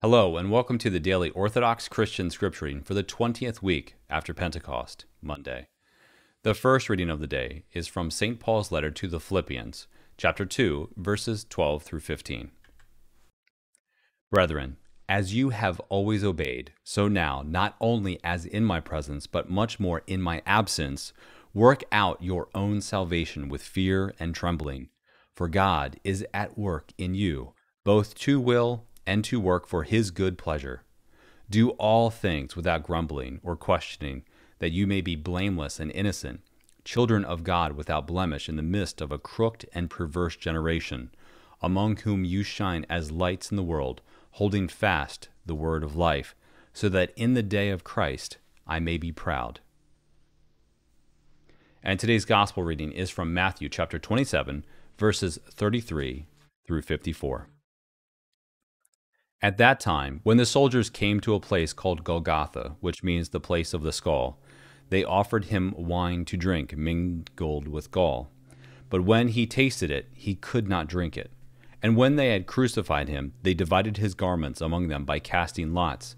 Hello, and welcome to the daily Orthodox Christian Scripturing for the 20th week after Pentecost, Monday. The first reading of the day is from St. Paul's letter to the Philippians, chapter 2, verses 12 through 15. Brethren, as you have always obeyed, so now, not only as in my presence, but much more in my absence, work out your own salvation with fear and trembling. For God is at work in you, both to will and to work for his good pleasure. Do all things without grumbling or questioning, that you may be blameless and innocent, children of God without blemish in the midst of a crooked and perverse generation, among whom you shine as lights in the world, holding fast the word of life, so that in the day of Christ I may be proud. And today's gospel reading is from Matthew chapter 27, verses 33 through 54. At that time, when the soldiers came to a place called Golgotha, which means the place of the skull, they offered him wine to drink, mingled with gall. But when he tasted it, he could not drink it. And when they had crucified him, they divided his garments among them by casting lots.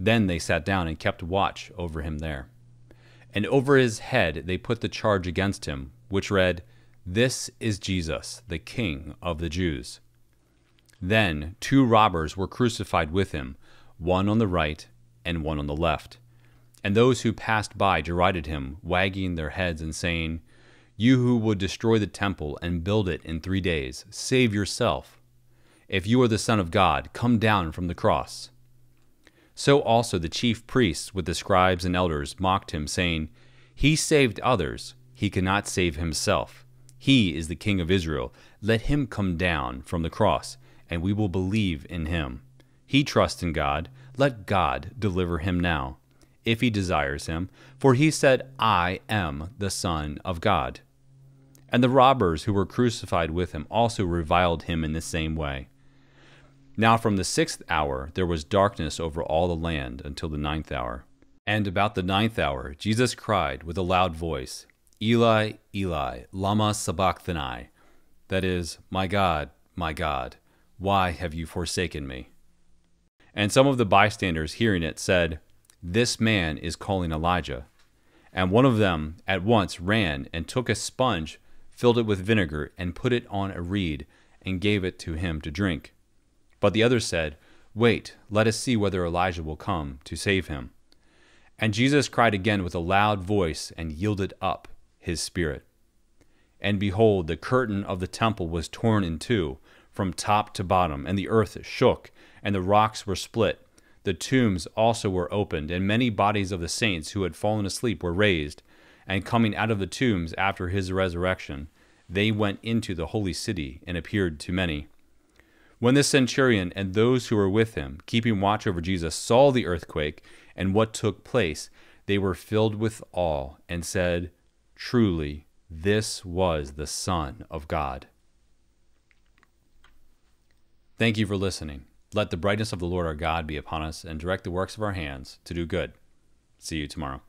Then they sat down and kept watch over him there. And over his head they put the charge against him, which read, This is Jesus, the King of the Jews. Then two robbers were crucified with him, one on the right and one on the left. And those who passed by derided him, wagging their heads and saying, You who would destroy the temple and build it in three days, save yourself. If you are the Son of God, come down from the cross. So also the chief priests with the scribes and elders mocked him, saying, He saved others, he cannot save himself. He is the King of Israel. Let him come down from the cross and we will believe in him. He trusts in God. Let God deliver him now, if he desires him, for he said, I am the Son of God. And the robbers who were crucified with him also reviled him in the same way. Now from the sixth hour there was darkness over all the land until the ninth hour. And about the ninth hour Jesus cried with a loud voice, Eli, Eli, lama sabachthani, that is, My God, my God, why have you forsaken me? And some of the bystanders hearing it said, This man is calling Elijah. And one of them at once ran and took a sponge, filled it with vinegar, and put it on a reed, and gave it to him to drink. But the other said, Wait, let us see whether Elijah will come to save him. And Jesus cried again with a loud voice and yielded up his spirit. And behold, the curtain of the temple was torn in two from top to bottom, and the earth shook, and the rocks were split. The tombs also were opened, and many bodies of the saints who had fallen asleep were raised. And coming out of the tombs after his resurrection, they went into the holy city and appeared to many. When the centurion and those who were with him, keeping watch over Jesus, saw the earthquake and what took place, they were filled with awe and said, Truly, this was the Son of God. Thank you for listening. Let the brightness of the Lord our God be upon us and direct the works of our hands to do good. See you tomorrow.